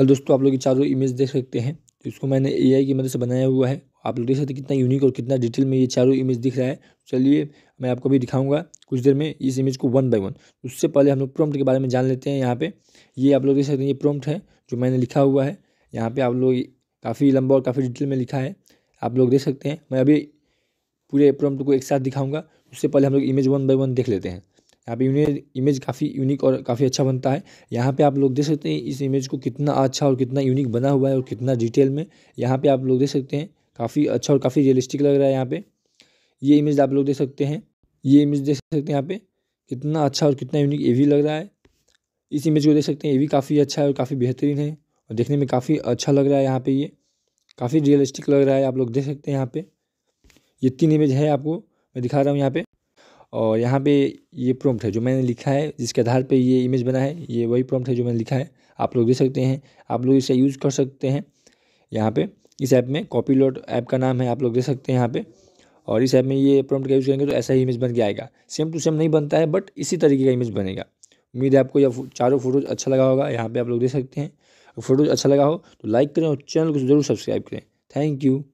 और दोस्तों आप लोग ये चारों इमेज देख सकते हैं तो इसको मैंने एआई की मदद से बनाया हुआ है आप लोग देख सकते हैं कितना यूनिक और कितना डिटेल में ये चारों इमेज दिख रहा है चलिए मैं आपको भी दिखाऊंगा कुछ देर में इस इमेज को वन बाय वन उससे पहले हम लोग प्रोम्प्ट के बारे में जान लेते हैं यहाँ पर ये आप लोग देख सकते हैं ये प्रोम्ट है जो मैंने लिखा हुआ है यहाँ पर आप लोग काफ़ी लंबा और काफ़ी डिटेल में लिखा है आप लोग देख सकते हैं मैं अभी पूरे प्रोम्ट को एक साथ दिखाऊँगा उससे पहले हम लोग इमेज वन बाई वन देख लेते हैं यहाँ पे इमेज काफ़ी यूनिक और काफ़ी अच्छा बनता है यहाँ पे आप लोग देख सकते हैं इस इमेज को कितना अच्छा और कितना यूनिक बना हुआ है और कितना डिटेल में यहाँ पे आप लोग देख सकते हैं काफ़ी अच्छा और काफ़ी रियलिस्टिक लग रहा है यहाँ पे ये इमेज आप लोग देख सकते हैं ये इमेज देख सकते हैं यहाँ पे कितना अच्छा और कितना यूनिक ये भी लग रहा है इस इमेज को देख सकते हैं ये भी काफ़ी अच्छा है और काफ़ी बेहतरीन है और देखने में काफ़ी अच्छा लग रहा है यहाँ पर ये काफ़ी रियलिस्टिक लग रहा है आप लोग देख सकते हैं यहाँ पर ये तीन इमेज है आपको मैं दिखा रहा हूँ यहाँ पर और यहाँ पे ये प्रॉम्प्ट है जो मैंने लिखा है जिसके आधार पे ये इमेज बना है ये वही प्रॉम्प्ट है जो मैंने लिखा है आप लोग दे सकते हैं आप लोग इसे यूज़ कर सकते हैं यहाँ पे इस ऐप में कॉपी लोड ऐप का नाम है आप लोग दे सकते हैं यहाँ पे और इस ऐप में ये प्रॉम्प्ट का यूज़ करेंगे तो ऐसा ही इमेज बन के आएगा सेम टू सेम नहीं बनता है बट इसी तरीके का इमेज बनेगा उम्मीद है आपको यह चारों फोटोज़ अच्छा लगा होगा यहाँ पर आप लोग दे सकते हैं फोटोज़ अच्छा लगा हो तो लाइक करें और चैनल को जरूर सब्सक्राइब करें थैंक यू